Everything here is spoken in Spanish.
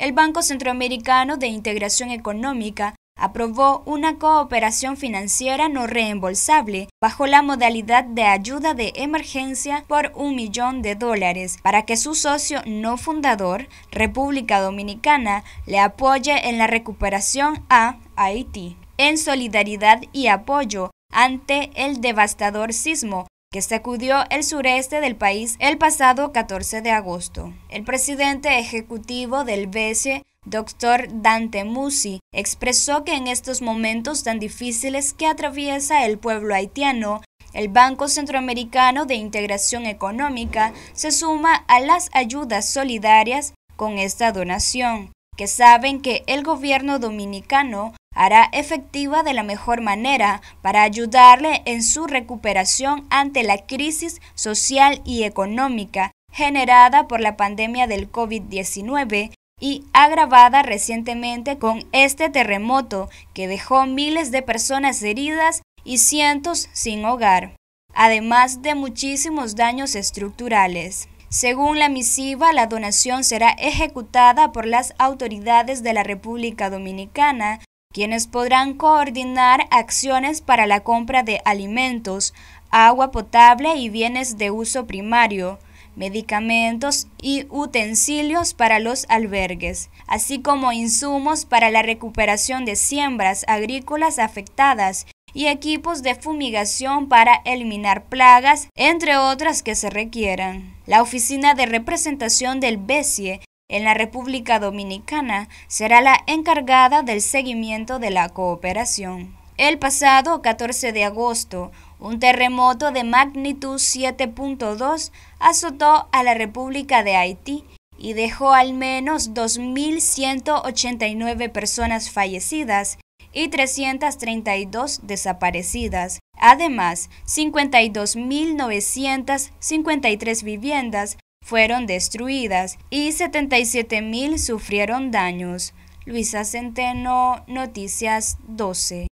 el Banco Centroamericano de Integración Económica aprobó una cooperación financiera no reembolsable bajo la modalidad de ayuda de emergencia por un millón de dólares para que su socio no fundador, República Dominicana, le apoye en la recuperación a Haití, en solidaridad y apoyo ante el devastador sismo que sacudió el sureste del país el pasado 14 de agosto. El presidente ejecutivo del BCE, Doctor Dante Musi expresó que en estos momentos tan difíciles que atraviesa el pueblo haitiano, el Banco Centroamericano de Integración Económica se suma a las ayudas solidarias con esta donación, que saben que el gobierno dominicano hará efectiva de la mejor manera para ayudarle en su recuperación ante la crisis social y económica generada por la pandemia del COVID-19 y agravada recientemente con este terremoto que dejó miles de personas heridas y cientos sin hogar, además de muchísimos daños estructurales. Según la misiva, la donación será ejecutada por las autoridades de la República Dominicana quienes podrán coordinar acciones para la compra de alimentos, agua potable y bienes de uso primario, medicamentos y utensilios para los albergues, así como insumos para la recuperación de siembras agrícolas afectadas y equipos de fumigación para eliminar plagas, entre otras que se requieran. La Oficina de Representación del BESIE en la República Dominicana será la encargada del seguimiento de la cooperación. El pasado 14 de agosto, un terremoto de magnitud 7.2 azotó a la República de Haití y dejó al menos 2.189 personas fallecidas y 332 desaparecidas. Además, 52.953 viviendas fueron destruidas y 77.000 mil sufrieron daños. Luisa Centeno, Noticias 12.